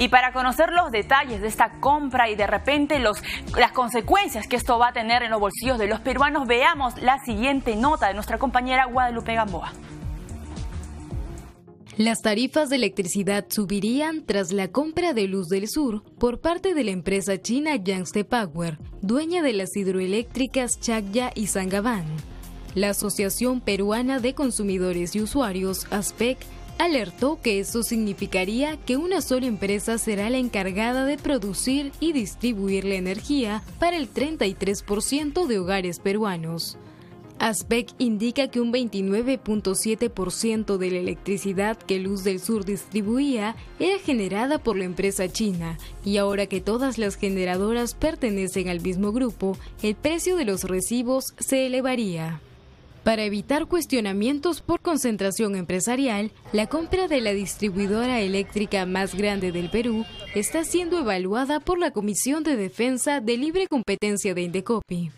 Y para conocer los detalles de esta compra y de repente los, las consecuencias que esto va a tener en los bolsillos de los peruanos, veamos la siguiente nota de nuestra compañera Guadalupe Gamboa. Las tarifas de electricidad subirían tras la compra de Luz del Sur por parte de la empresa china Yangtze Power, dueña de las hidroeléctricas Chagya y Sangabán. La Asociación Peruana de Consumidores y Usuarios, ASPEC, alertó que eso significaría que una sola empresa será la encargada de producir y distribuir la energía para el 33% de hogares peruanos. ASPEC indica que un 29.7% de la electricidad que Luz del Sur distribuía era generada por la empresa china y ahora que todas las generadoras pertenecen al mismo grupo, el precio de los recibos se elevaría. Para evitar cuestionamientos por concentración empresarial, la compra de la distribuidora eléctrica más grande del Perú está siendo evaluada por la Comisión de Defensa de Libre Competencia de Indecopi.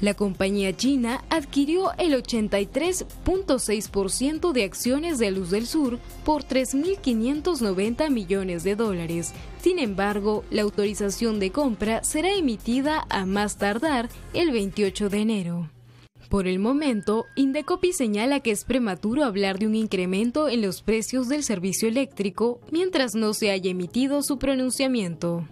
La compañía china adquirió el 83.6% de acciones de Luz del Sur por 3.590 millones de dólares. Sin embargo, la autorización de compra será emitida a más tardar el 28 de enero. Por el momento, Indecopi señala que es prematuro hablar de un incremento en los precios del servicio eléctrico mientras no se haya emitido su pronunciamiento.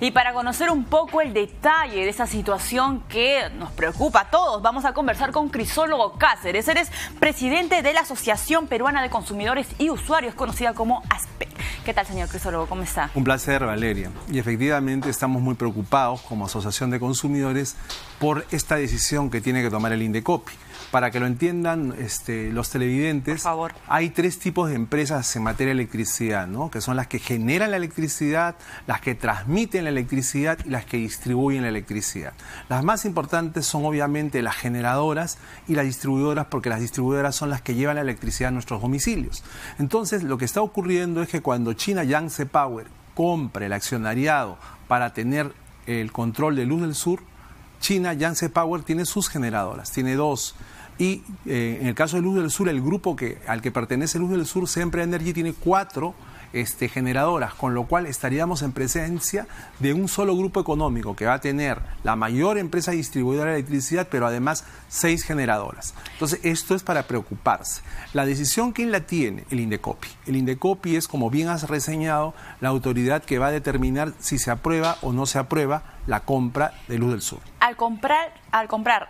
Y para conocer un poco el detalle de esa situación que nos preocupa a todos, vamos a conversar con Crisólogo Cáceres. Eres presidente de la Asociación Peruana de Consumidores y Usuarios, conocida como ASPEC. ¿Qué tal, señor Crisólogo? ¿Cómo está? Un placer, Valeria. Y efectivamente estamos muy preocupados como Asociación de Consumidores por esta decisión que tiene que tomar el INDECOPI para que lo entiendan este, los televidentes, hay tres tipos de empresas en materia de electricidad, ¿no? que son las que generan la electricidad, las que transmiten la electricidad y las que distribuyen la electricidad. Las más importantes son obviamente las generadoras y las distribuidoras, porque las distribuidoras son las que llevan la electricidad a nuestros domicilios. Entonces, lo que está ocurriendo es que cuando China Yangtze Power compre el accionariado para tener el control de Luz del Sur, China, Yangtze Power, tiene sus generadoras, tiene dos. Y eh, en el caso de Luz del Sur, el grupo que, al que pertenece Luz del Sur, Siempre Energy, tiene cuatro este, generadoras, con lo cual estaríamos en presencia de un solo grupo económico que va a tener la mayor empresa distribuidora de electricidad, pero además seis generadoras. Entonces, esto es para preocuparse. La decisión, ¿quién la tiene? El INDECOPI. El INDECOPI es, como bien has reseñado, la autoridad que va a determinar si se aprueba o no se aprueba la compra de Luz del Sur. Al comprar, al comprar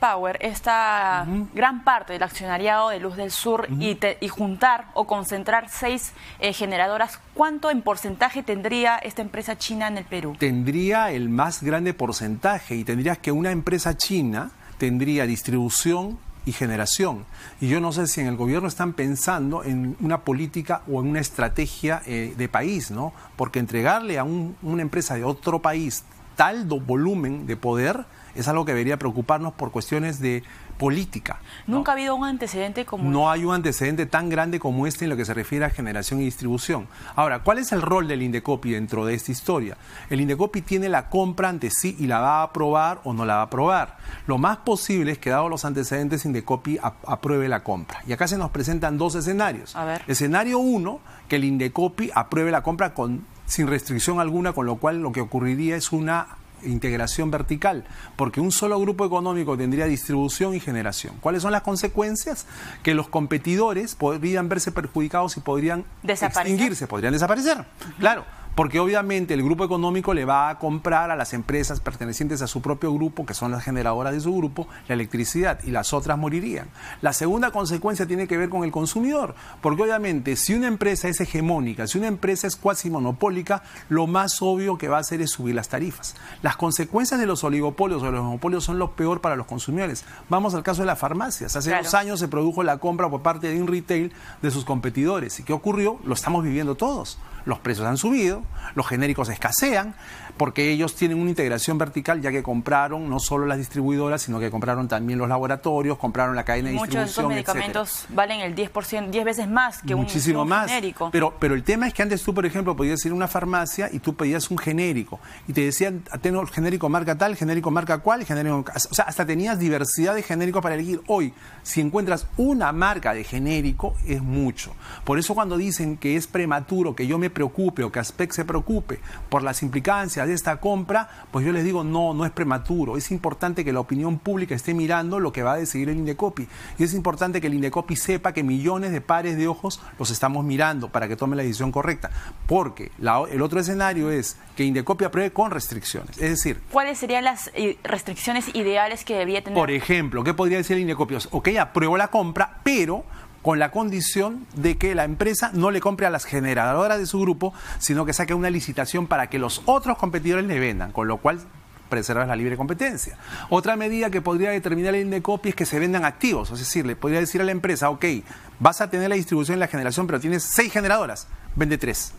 Power, esta gran parte del accionariado de Luz del Sur y, y, juntar o concentrar seis eh, generadoras, ¿cuánto en porcentaje tendría esta empresa china en el Perú? Tendría el más grande porcentaje y tendría que una empresa china tendría distribución y generación. Y yo no sé si en el gobierno están pensando en una política o en una estrategia eh, de país, ¿no? Porque entregarle a una empresa de otro país tal volumen de poder es algo que debería preocuparnos por cuestiones de política. Nunca ha habido un antecedente como No este. hay un antecedente tan grande como este en lo que se refiere a generación y distribución. Ahora, ¿cuál es el rol del Indecopi dentro de esta historia? El Indecopi tiene la compra ante sí y la va a aprobar o no la va a aprobar. Lo más posible es que dado los antecedentes Indecopi apruebe la compra. Y acá se nos presentan dos escenarios. A ver. Escenario uno, que el Indecopi apruebe la compra con sin restricción alguna, con lo cual lo que ocurriría es una integración vertical, porque un solo grupo económico tendría distribución y generación. ¿Cuáles son las consecuencias? Que los competidores podrían verse perjudicados y podrían extinguirse, podrían desaparecer. Claro porque obviamente el grupo económico le va a comprar a las empresas pertenecientes a su propio grupo, que son las generadoras de su grupo, la electricidad y las otras morirían. La segunda consecuencia tiene que ver con el consumidor, porque obviamente si una empresa es hegemónica, si una empresa es cuasi monopólica, lo más obvio que va a hacer es subir las tarifas. Las consecuencias de los oligopolios o de los monopolios son lo peor para los consumidores. Vamos al caso de las farmacias. Hace dos años se produjo la compra por parte de un retail de sus competidores. ¿Y qué ocurrió? Lo estamos viviendo todos. Los precios han subido, los genéricos escasean porque ellos tienen una integración vertical ya que compraron no solo las distribuidoras, sino que compraron también los laboratorios, compraron la cadena de distribución. Muchos de esos medicamentos valen el 10%, 10 veces más que Muchísimo un, Muchísimo más. genérico. Pero, pero el tema es que antes tú, por ejemplo, podías ir a una farmacia y tú pedías un genérico y te decían, tengo el genérico marca tal, genérico marca cual, genérico... O sea, hasta tenías diversidad de genéricos para elegir. Hoy, si encuentras una marca de genérico, es mucho. Por eso cuando dicen que es prematuro, que yo me preocupe o que aspect se preocupe por las implicancias de esta compra, pues yo les digo, no, no es prematuro. Es importante que la opinión pública esté mirando lo que va a decidir el INDECOPI. Y es importante que el INDECOPI sepa que millones de pares de ojos los estamos mirando para que tome la decisión correcta. Porque el otro escenario es que INDECOPI apruebe con restricciones. Es decir... ¿Cuáles serían las eh, restricciones ideales que debía tener? Por ejemplo, ¿qué podría decir el INDECOPI? Ok, apruebo la compra, pero con la condición de que la empresa no le compre a las generadoras de su grupo, sino que saque una licitación para que los otros competidores le vendan, con lo cual preservas la libre competencia. Otra medida que podría determinar el INDECOPI es que se vendan activos, es decir, le podría decir a la empresa, ok, vas a tener la distribución y la generación, pero tienes seis generadoras, vende tres.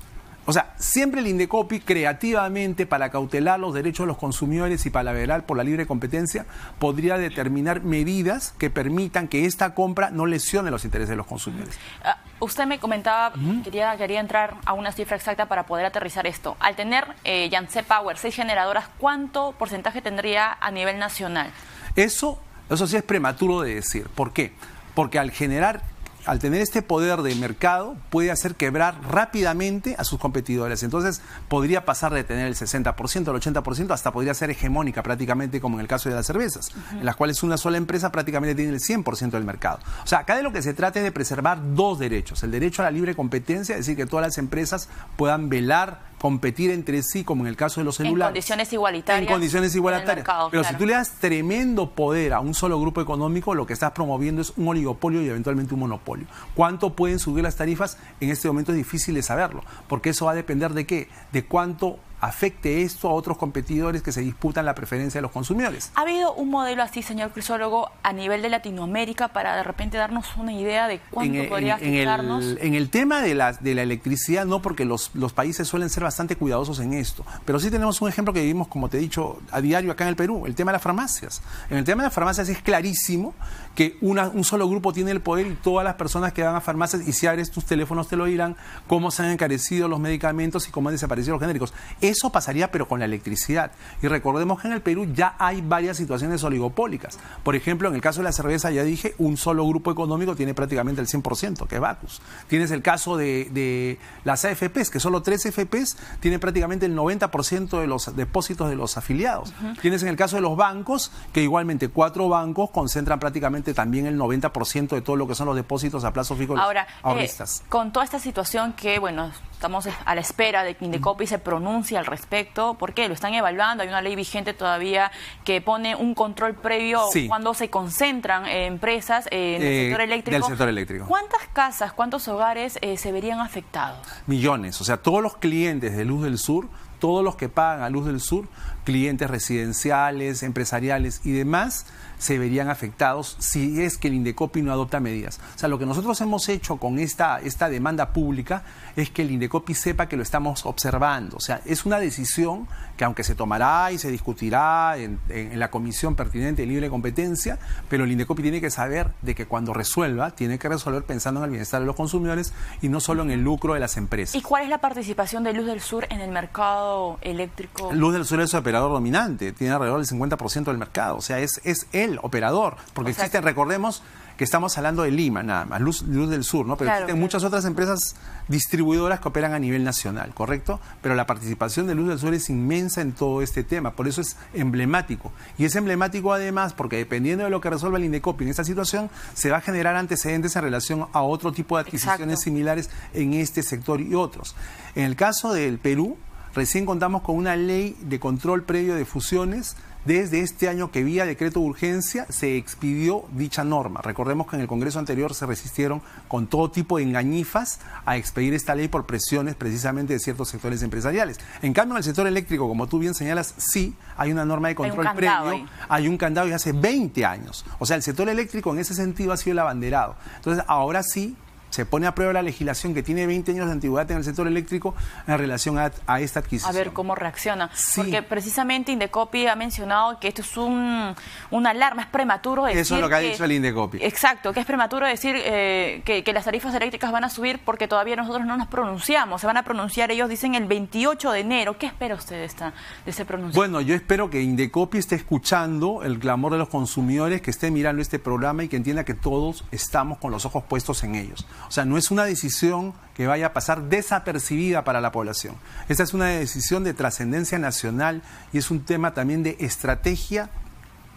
O sea, siempre el Indecopi creativamente para cautelar los derechos de los consumidores y para velar por la libre competencia podría determinar medidas que permitan que esta compra no lesione los intereses de los consumidores. Ah, usted me comentaba, quería, quería entrar a una cifra exacta para poder aterrizar esto. Al tener eh, Yance Power seis generadoras, ¿cuánto porcentaje tendría a nivel nacional? Eso, eso sí es prematuro de decir. ¿Por qué? Porque al generar al tener este poder de mercado, puede hacer quebrar rápidamente a sus competidores. Entonces, podría pasar de tener el 60%, al 80%, hasta podría ser hegemónica prácticamente, como en el caso de las cervezas, en las cuales una sola empresa prácticamente tiene el 100% del mercado. O sea, acá de lo que se trata es de preservar dos derechos. El derecho a la libre competencia, es decir, que todas las empresas puedan velar competir entre sí, como en el caso de los celulares. En condiciones igualitarias. En condiciones igualitarias. Pero si tú le das tremendo poder a un solo grupo económico, lo que estás promoviendo es un oligopolio y eventualmente un monopolio. ¿Cuánto pueden subir las tarifas? En este momento es difícil de saberlo, porque eso va a depender de qué, de cuánto afecte esto a otros competidores que se disputan la preferencia de los consumidores. ¿Ha habido un modelo así, señor crisólogo, a nivel de Latinoamérica para de repente darnos una idea de cuánto eh, podría afectarnos? En el, tema de la, electricidad no, porque los, países suelen ser bastante cuidadosos en esto, pero sí tenemos un ejemplo que vivimos, como te he dicho, a diario acá en el Perú, el tema de las farmacias. En el tema de las farmacias es clarísimo que un solo grupo tiene el poder y todas las personas que van a farmacias y si abres tus teléfonos te lo dirán, cómo se han encarecido los medicamentos y cómo han desaparecido los genéricos. Eso pasaría pero con la electricidad. Y recordemos que en el Perú ya hay varias situaciones oligopólicas. Por ejemplo, en el caso de la cerveza, ya dije, un solo grupo económico tiene prácticamente el 100%, que es Bacus. Tienes el caso de, las AFPs, que solo tres AFPs tienen prácticamente el 90% de los depósitos de los afiliados. Tienes en el caso de los bancos, que igualmente cuatro bancos concentran prácticamente también el 90% de todo lo que son los depósitos a plazo fijo. Ahora, eh, con toda esta situación que, bueno, estamos a la espera de que Indecopi se pronuncie al respecto? ¿Por qué? ¿Lo están evaluando? ¿Hay una ley vigente todavía que pone un control previo cuando se concentran eh, empresas eh, en el eh, sector eléctrico. ¿Cuántas casas, cuántos hogares se verían afectados? Millones. O sea, todos los clientes de Luz del Sur todos los que pagan a Luz del Sur, clientes residenciales, empresariales y demás, se verían afectados si es que el Indecopi no adopta medidas. O sea, lo que nosotros hemos hecho con esta, esta demanda pública es que el Indecopi sepa que lo estamos observando. O sea, es una decisión que aunque se tomará y se discutirá en, la comisión pertinente de libre competencia, pero el Indecopi tiene que saber de que cuando resuelva, tiene que resolver pensando en el bienestar de los consumidores y no solo en el lucro de las empresas. ¿Y cuál es la participación de Luz del Sur en el mercado eléctrico? Luz del Sur es su operador dominante, tiene alrededor del 50% del mercado, o sea, es, es el operador, porque existen, recordemos que estamos hablando de Lima nada más, Luz, del Sur, ¿no? Pero existen muchas otras empresas distribuidoras que operan a nivel nacional, ¿correcto? Pero la participación de Luz del Sur es inmensa en todo este tema, por eso es emblemático. Y es emblemático además porque dependiendo de lo que resuelva el INDECOPI en esta situación, se va a generar antecedentes en relación a otro tipo de adquisiciones similares en este sector y otros. En el caso del Perú, Recién contamos con una ley de control previo de fusiones. Desde este año que vía decreto de urgencia se expidió dicha norma. Recordemos que en el Congreso anterior se resistieron con todo tipo de engañifas a expedir esta ley por presiones precisamente de ciertos sectores empresariales. En cambio, en el sector eléctrico, como tú bien señalas, sí hay una norma de control previo, hay un candado y hace 20 años. O sea, el sector eléctrico en ese sentido ha sido el abanderado. Entonces, ahora sí se pone a prueba la legislación que tiene 20 años de antigüedad en el sector eléctrico en relación a, esta adquisición. A ver cómo reacciona. Porque precisamente Indecopi ha mencionado que esto es un, una alarma, es prematuro decir. Eso es lo que, ha dicho el Indecopi. Exacto, que es prematuro decir eh, que, las tarifas eléctricas van a subir porque todavía nosotros no nos pronunciamos. Se van a pronunciar, ellos dicen, el 28 de enero. ¿Qué espera usted de, esta, de ese pronunciamiento? Bueno, yo espero que Indecopi esté escuchando el clamor de los consumidores, que esté mirando este programa y que entienda que todos estamos con los ojos puestos en ellos. O sea, no es una decisión que vaya a pasar desapercibida para la población. Esta es una decisión de trascendencia nacional y es un tema también de estrategia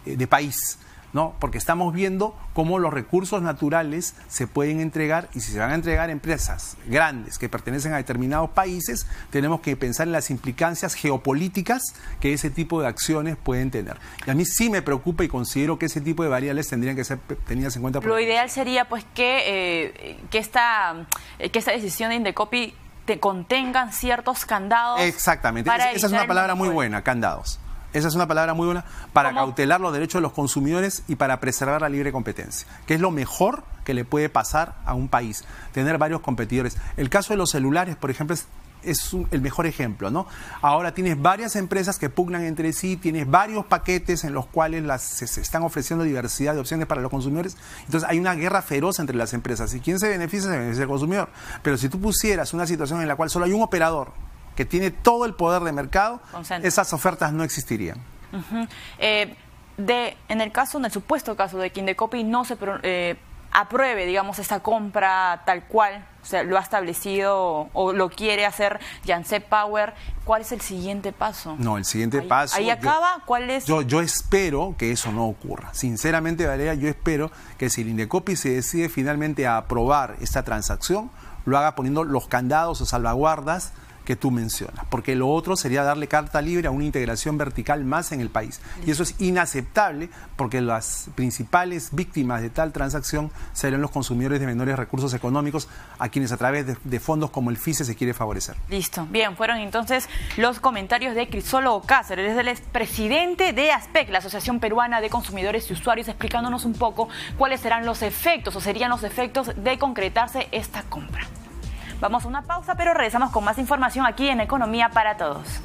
eh, de país. ¿no? Porque estamos viendo cómo los recursos naturales se pueden entregar y si se van a entregar empresas grandes que pertenecen a determinados países, tenemos que pensar en las implicancias geopolíticas que ese tipo de acciones pueden tener. Y a mí sí me preocupa y considero que ese tipo de variables tendrían que ser tenidas en cuenta. Lo ideal sería pues que, eh, que, esta, eh, que esta decisión de Indecopi te contengan ciertos candados. Exactamente, esa es una palabra muy buena, candados. Esa es una palabra muy buena para cautelar los derechos de los consumidores y para preservar la libre competencia, que es lo mejor que le puede pasar a un país, tener varios competidores. El caso de los celulares, por ejemplo, es el mejor ejemplo, ¿no? Ahora tienes varias empresas que pugnan entre sí, tienes varios paquetes en los cuales las, se, están ofreciendo diversidad de opciones para los consumidores. Entonces hay una guerra feroz entre las empresas. ¿Y quién se beneficia? Se beneficia el consumidor. Pero si tú pusieras una situación en la cual solo hay un operador que tiene todo el poder de mercado, esas ofertas no existirían. Eh, de, en el caso, en el supuesto caso de que Indecopy no se eh, apruebe, digamos, esa compra tal cual, o sea, lo ha establecido o, lo quiere hacer Janset Power, ¿cuál es el siguiente paso? No, el siguiente paso... Ahí acaba, ¿cuál es? Yo, yo espero que eso no ocurra. Sinceramente, Valeria, yo espero que si el Indecopi se decide finalmente a aprobar esta transacción, lo haga poniendo los candados o salvaguardas que tú mencionas, porque lo otro sería darle carta libre a una integración vertical más en el país. Y eso es inaceptable porque las principales víctimas de tal transacción serán los consumidores de menores recursos económicos a quienes a través de, fondos como el FISE se quiere favorecer. Listo. Bien, fueron entonces los comentarios de Crisolo Cáceres, el presidente de ASPEC, la Asociación Peruana de Consumidores y Usuarios, explicándonos un poco cuáles serán los efectos o serían los efectos de concretarse esta compra. Vamos a una pausa, pero regresamos con más información aquí en Economía para Todos.